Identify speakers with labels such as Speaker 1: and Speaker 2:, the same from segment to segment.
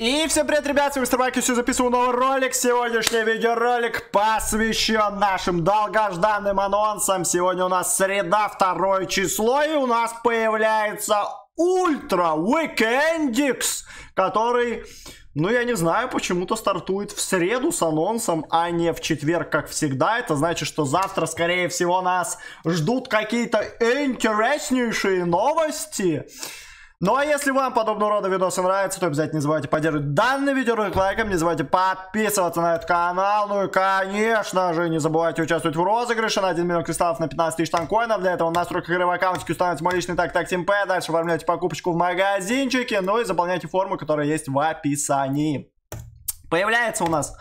Speaker 1: И всем привет, ребят, с вами Мистер Майк, и все записываю новый ролик. Сегодняшний видеоролик посвящен нашим долгожданным анонсам. Сегодня у нас среда, второе число, и у нас появляется Ультра Уикендикс, который, ну я не знаю, почему-то стартует в среду с анонсом, а не в четверг, как всегда. Это значит, что завтра, скорее всего, нас ждут какие-то интереснейшие новости. Ну а если вам подобного рода видосы нравятся, то обязательно не забывайте поддерживать данный видеоролик лайком, не забывайте подписываться на этот канал, ну и конечно же не забывайте участвовать в розыгрыше на 1 миллион кристаллов на 15 тысяч танкоинов, для этого в настройках игры в аккаунтике установите мой личный так так темп, дальше оформляйте покупочку в магазинчике, ну и заполняйте форму, которая есть в описании. Появляется у нас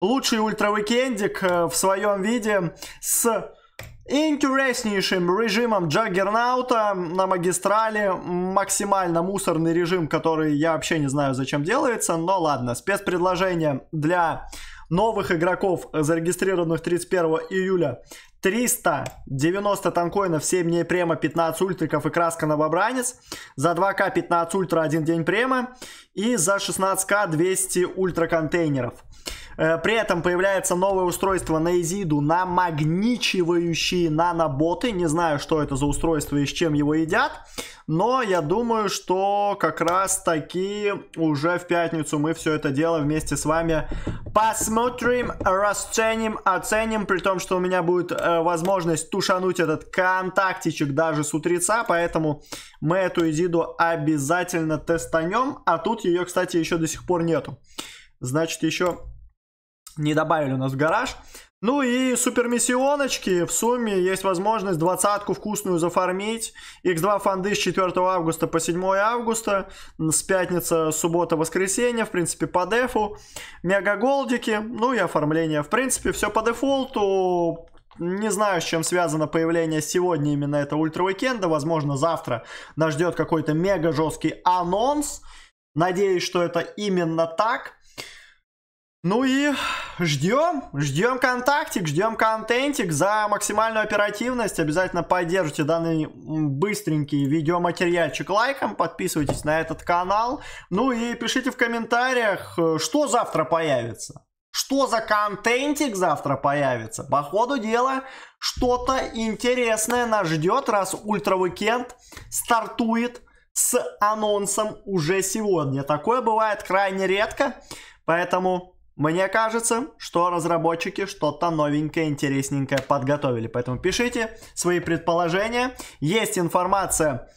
Speaker 1: лучший ультра-уикендик э, в своем виде с интереснейшим режимом Джаггернаута на магистрали. Максимально мусорный режим, который я вообще не знаю, зачем делается. Но ладно, спецпредложение для новых игроков, зарегистрированных 31 июля. 390 танкоинов, 7 дней према, 15 ультриков и краска новобранец. За 2К 15 ультра, 1 день према. И за 16К 200 ультра контейнеров. Э, при этом появляется новое устройство на Изиду, намагничивающие наноботы. Не знаю, что это за устройство и с чем его едят. Но я думаю, что как раз таки уже в пятницу мы все это дело вместе с вами посмотрим, расценим, оценим. При том, что у меня будет э, возможность тушануть этот контактичек даже с утреца. Поэтому мы эту Изиду обязательно тестанем. А тут ее, кстати, еще до сих пор нету. Значит, еще не добавили у нас в гараж. Ну и супермиссионочки. В сумме есть возможность двадцатку вкусную зафармить. X2 фанды с 4 августа по 7 августа. С пятница, суббота, воскресенье. В принципе, по дефу. Мега голдики. Ну и оформление. В принципе, все по дефолту. Не знаю, с чем связано появление сегодня именно этого ультра уикенда. Возможно, завтра нас ждет какой-то мега жесткий анонс. Надеюсь, что это именно так. Ну и ждем, ждем контактик, ждем контентик за максимальную оперативность. Обязательно поддержите данный быстренький видеоматериальчик лайком, подписывайтесь на этот канал. Ну и пишите в комментариях, э, что завтра появится. Что за контентик завтра появится? По ходу дела что-то интересное нас ждет, раз Ультра Уикенд стартует с анонсом уже сегодня. Такое бывает крайне редко, поэтому мне кажется, что разработчики что-то новенькое, интересненькое подготовили. Поэтому пишите свои предположения. Есть информация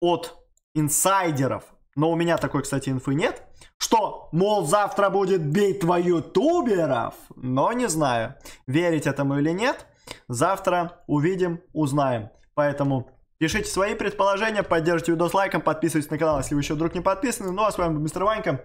Speaker 1: от инсайдеров, но у меня такой, кстати, инфы нет, что, мол, завтра будет битва ютуберов, но не знаю, верить этому или нет, завтра увидим, узнаем. Поэтому пишите свои предположения, поддержите видос лайком, подписывайтесь на канал, если вы еще вдруг не подписаны. Ну а с вами был Мистер Ванька,